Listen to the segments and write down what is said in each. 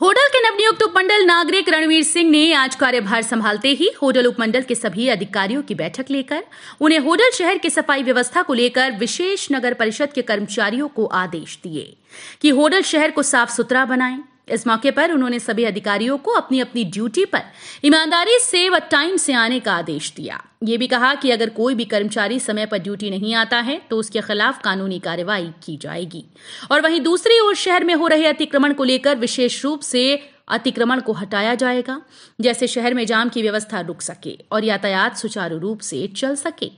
Hotel के नवनियुक्त उपमंडल नागरिक रणवीर सिंह ने आज कार्यभार संभालते ही होटल उपमंडल के सभी अधिकारियों की बैठक लेकर उन्हें होटल शहर की सफाई व्यवस्था को लेकर विशेष नगर परिषद के कर्मचारियों को आदेश दिए कि होटल शहर को साफ सुथरा बनाएं इस मौके पर उन्होंने सभी अधिकारियों को अपनी अपनी ड्यूटी पर ईमानदारी से व टाइम से आने का आदेश दिया ये भी कहा कि अगर कोई भी कर्मचारी समय पर ड्यूटी नहीं आता है तो उसके खिलाफ कानूनी कार्रवाई की जाएगी और वहीं दूसरी ओर शहर में हो रहे अतिक्रमण को लेकर विशेष रूप से अतिक्रमण को हटाया जाएगा जैसे शहर में जाम की व्यवस्था रुक सके और यातायात सुचारू रूप से चल सके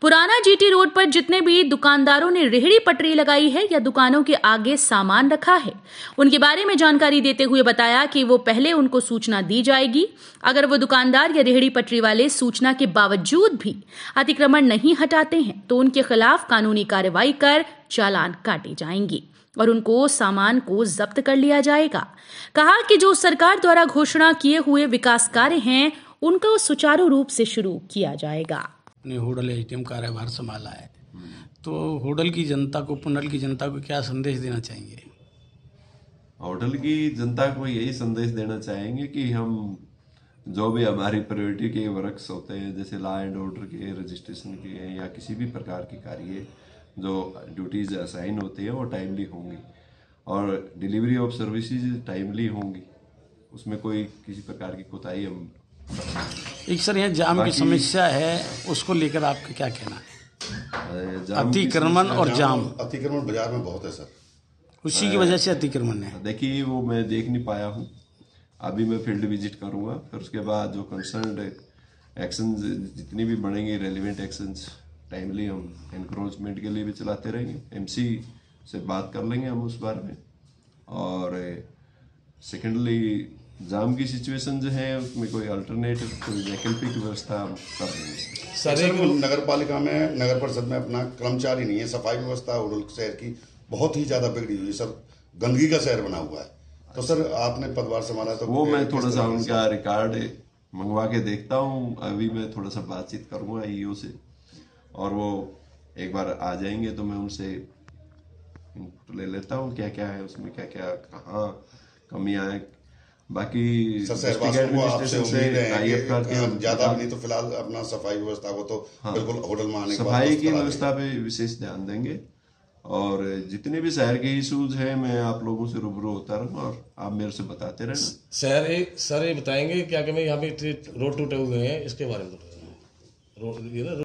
पुराना जीटी रोड पर जितने भी दुकानदारों ने रेहड़ी पटरी लगाई है या दुकानों के आगे सामान रखा है उनके बारे में जानकारी देते हुए बताया कि वो पहले उनको सूचना दी जाएगी अगर वो दुकानदार या रेहड़ी पटरी वाले सूचना के बावजूद भी अतिक्रमण नहीं हटाते हैं तो उनके खिलाफ कानूनी कार्रवाई कर चालान काटे जाएंगे और उनको सामान को जब्त कर लिया जाएगा कहा कि जो सरकार द्वारा घोषणा किए हुए विकास कार्य हैं उनका सुचारू रूप से शुरू किया जाएगा ने कार्यभार संभाला है तो होटल की जनता को पुनल की जनता को क्या संदेश देना चाहेंगे होटल की जनता को यही संदेश देना चाहेंगे कि हम जो भी हमारी प्रायोरिटी के वर्क्स होते हैं जैसे लॉ एंड ऑर्डर के रजिस्ट्रेशन के या किसी भी प्रकार के कार्य जो ड्यूटीज़ असाइन होती है वो टाइमली होंगी और डिलीवरी ऑफ सर्विसेज टाइमली होंगी उसमें कोई किसी प्रकार की कोताही हम एक सर यह जाम की समस्या है उसको लेकर आपका क्या कहना है अतिक्रमण और जाम अतिक्रमण बाजार में बहुत है सर उसी की वजह से अतिक्रमण है देखिए वो मैं देख नहीं पाया हूँ अभी मैं फील्ड विजिट करूँगा फिर उसके बाद जो कंसर्न एक्शन जितनी भी बढ़ेंगे रेलिवेंट एक्शन टाइमली हम इनक्रोचमेंट के लिए भी चलाते रहेंगे एमसी से बात कर लेंगे हम उस बारे में और सेकेंडली जाम की सिचुएशन जो है उसमें कोई अल्टरनेटिव कोई वैकल्पिक व्यवस्था हम कर हैं सर नगर पालिका में नगर परिषद में अपना कर्मचारी नहीं है सफाई व्यवस्था और शहर की बहुत ही ज़्यादा बिगड़ी हुई है सर गंदगी का शहर बना हुआ है तो सर आपने पदवार संभाला तो वो मैं थोड़ा सा उनका रिकॉर्ड मंगवा के देखता हूँ अभी मैं थोड़ा सा बातचीत करूँगा ईओ e से और वो एक बार आ जाएंगे तो मैं उनसे ले लेता हूँ क्या क्या है उसमें क्या क्या कहाँ कमियाँ हैं बाकी ज्यादा हाँ। नहीं तो फिलहाल अपना सफाई व्यवस्था को तो हाँ। बिल्कुल होटल में आने सफाई की व्यवस्था पे विशेष ध्यान देंगे और जितने भी शहर के इशूज हैं मैं आप लोगों से रूबरू होता रहूँ और आप मेरे से बताते रहे शहर एक सर ये बताएंगे क्या कि यहाँ पे रोड टूटे हुए हैं इसके बारे में तो रोड